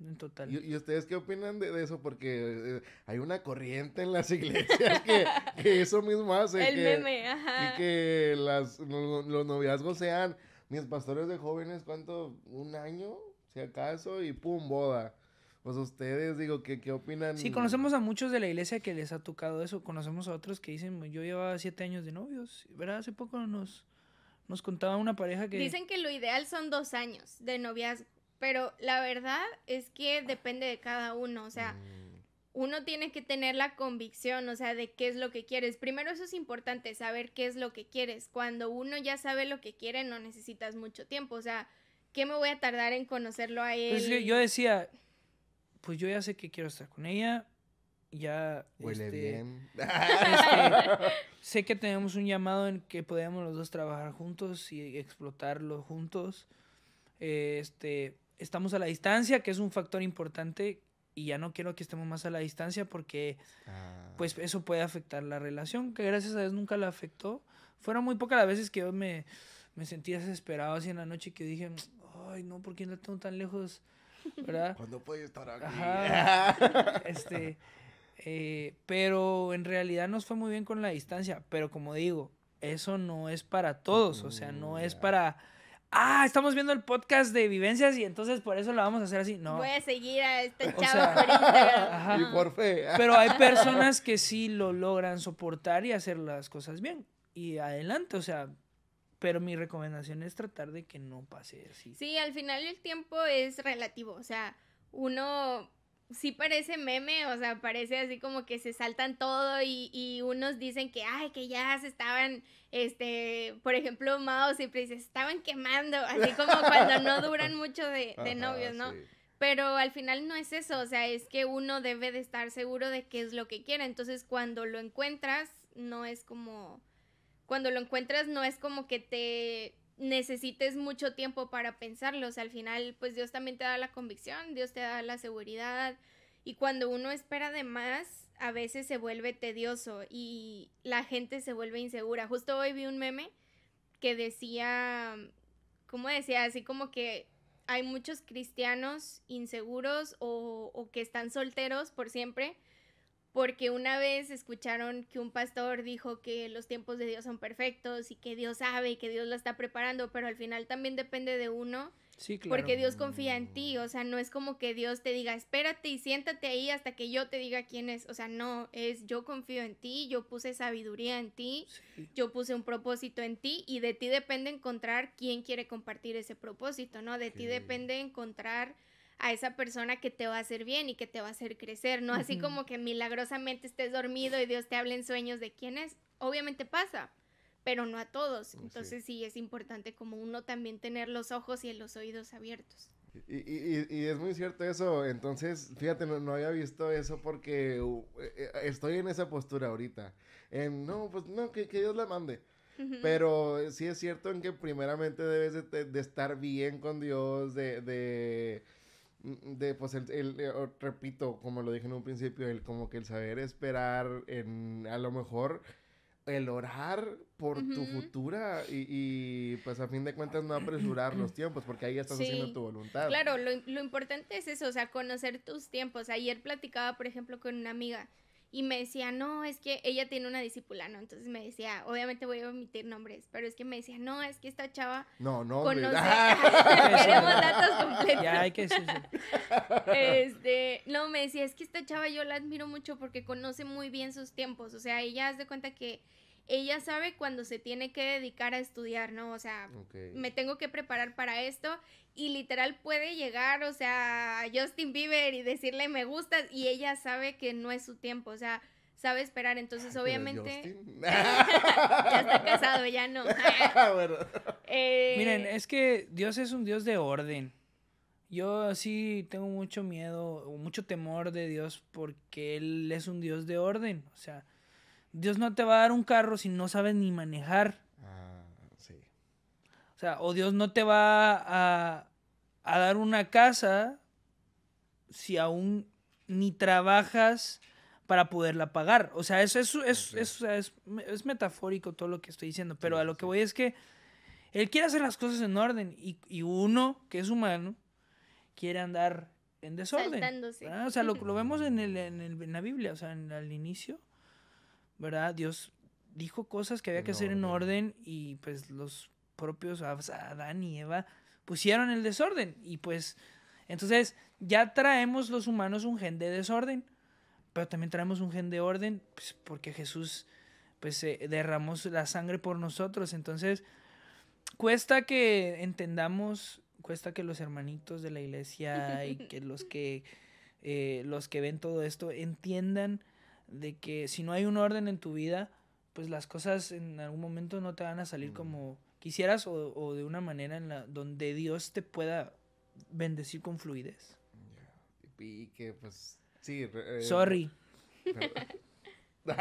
en total. ¿Y, ustedes qué opinan de, eso? Porque eh, hay una corriente en las iglesias que, que eso mismo hace. El que, meme, ajá. Y que los, noviazgos sean, mis pastores de jóvenes, ¿cuánto? ¿Un año? Si acaso, y pum, boda. Pues ustedes, digo, ¿qué, ¿qué opinan? Sí, conocemos a muchos de la iglesia que les ha tocado eso. Conocemos a otros que dicen, yo llevaba siete años de novios. ¿Verdad? Hace poco nos, nos contaba una pareja que... Dicen que lo ideal son dos años de noviazgo. Pero la verdad es que depende de cada uno, o sea, mm. uno tiene que tener la convicción, o sea, de qué es lo que quieres. Primero eso es importante, saber qué es lo que quieres. Cuando uno ya sabe lo que quiere, no necesitas mucho tiempo, o sea, ¿qué me voy a tardar en conocerlo a pues él? yo decía, pues yo ya sé que quiero estar con ella, ya... Huele este, bien. Este, sé que tenemos un llamado en que podíamos los dos trabajar juntos y explotarlo juntos. Este, estamos a la distancia, que es un factor importante y ya no quiero que estemos más a la distancia porque ah. pues eso puede afectar la relación, que gracias a Dios nunca la afectó. Fueron muy pocas las veces que yo me, me sentí desesperado así en la noche que dije, ay no, ¿por qué no tengo tan lejos? ¿Verdad? Cuando puede estar aquí. Este, eh, pero en realidad nos fue muy bien con la distancia, pero como digo, eso no es para todos, o sea, no mm, es para ah, estamos viendo el podcast de vivencias y entonces por eso lo vamos a hacer así. No. Voy a seguir a este chava por Y por fe. Pero hay personas que sí lo logran soportar y hacer las cosas bien. Y adelante, o sea, pero mi recomendación es tratar de que no pase así. Sí, al final el tiempo es relativo, o sea, uno sí parece meme, o sea, parece así como que se saltan todo y, y, unos dicen que, ay, que ya se estaban, este, por ejemplo, Mao y dice, se estaban quemando, así como cuando no duran mucho de, novios, ¿no? Pero al final no es eso, o sea, es que uno debe de estar seguro de qué es lo que quiere, entonces cuando lo encuentras, no es como, cuando lo encuentras no es como que te necesites mucho tiempo para pensarlo, O sea, al final, pues Dios también te da la convicción, Dios te da la seguridad. Y cuando uno espera de más, a veces se vuelve tedioso y la gente se vuelve insegura. Justo hoy vi un meme que decía, ¿cómo decía? Así como que hay muchos cristianos inseguros o que están solteros por siempre porque una vez escucharon que un pastor dijo que los tiempos de Dios son perfectos y que Dios sabe y que Dios lo está preparando, pero al final también depende de uno. Sí, Porque Dios confía en ti, o sea, no es como que Dios te diga, espérate y siéntate ahí hasta que yo te diga quién es, o sea, no, es yo confío en ti, yo puse sabiduría en ti, yo puse un propósito en ti y de ti depende encontrar quién quiere compartir ese propósito, ¿no? De ti depende encontrar a esa persona que te va a hacer bien y que te va a hacer crecer, no así como que milagrosamente estés dormido y Dios te hable en sueños de quién es. Obviamente pasa, pero no a todos. Entonces sí, es importante como uno también tener los ojos y los oídos abiertos. Y, es muy cierto eso, entonces, fíjate, no, había visto eso porque uh, eh, eh, estoy en esa postura ahorita. no, pues no, que, Dios la mande. Pero eh, sí es cierto en que primeramente debes de, de estar bien con Dios, de de pues el, eh, repito como lo dije en un principio el como que el saber esperar en a lo mejor el orar por tu futura y, y, pues a fin de cuentas no apresurar los tiempos porque ahí estás haciendo tu voluntad. Claro, lo, lo importante es eso, o sea, conocer tus tiempos. Ayer platicaba, por ejemplo, con una amiga y me decía, no, es que ella tiene una discípula, ¿no? Entonces me decía, obviamente voy a omitir nombres, pero es que me decía, no, es que esta chava. No, no, no. Queremos datos completos. Ya hay que Este, no, me decía, es que esta chava yo la admiro mucho porque conoce muy bien sus tiempos. O sea, ella hace de cuenta que ella sabe cuando se tiene que dedicar a estudiar, ¿no? O sea, me tengo que preparar para esto y literal puede llegar, o sea, Justin Bieber y decirle me gustas y ella sabe que no es su tiempo, o sea, sabe esperar, entonces ah, obviamente ya está casado, ya no. Eh, Miren, es que Dios es un Dios de orden. Yo sí tengo mucho miedo, o mucho temor de Dios porque Él es un Dios de orden. O sea, Dios no te va a dar un carro si no sabes ni manejar. Ah, sí. O sea, o Dios no te va a, dar una casa si aún ni trabajas para poderla pagar. O sea, eso, es, metafórico todo lo que estoy diciendo, pero a lo que voy es que él quiere hacer las cosas en orden y, uno, que es humano, quiere andar en desorden. Ah, o sea, lo, lo vemos en, el, mm. la Biblia, o sea, en, al inicio ¿verdad? Dios dijo cosas que había que hacer en orden y pues los propios Adán y Eva pusieron el desorden y pues entonces ya traemos los humanos un gen de desorden, pero también traemos un gen de orden pues, porque Jesús pues eh, derramó la sangre por nosotros, entonces cuesta que entendamos, cuesta que los hermanitos de la iglesia y que los que eh, los que ven todo esto entiendan de que si no hay un orden en tu vida, pues las cosas en algún momento no te van a salir mm. como quisieras o, o, de una manera en la donde Dios te pueda bendecir con fluidez. Y que pues sí. Eh, Sorry.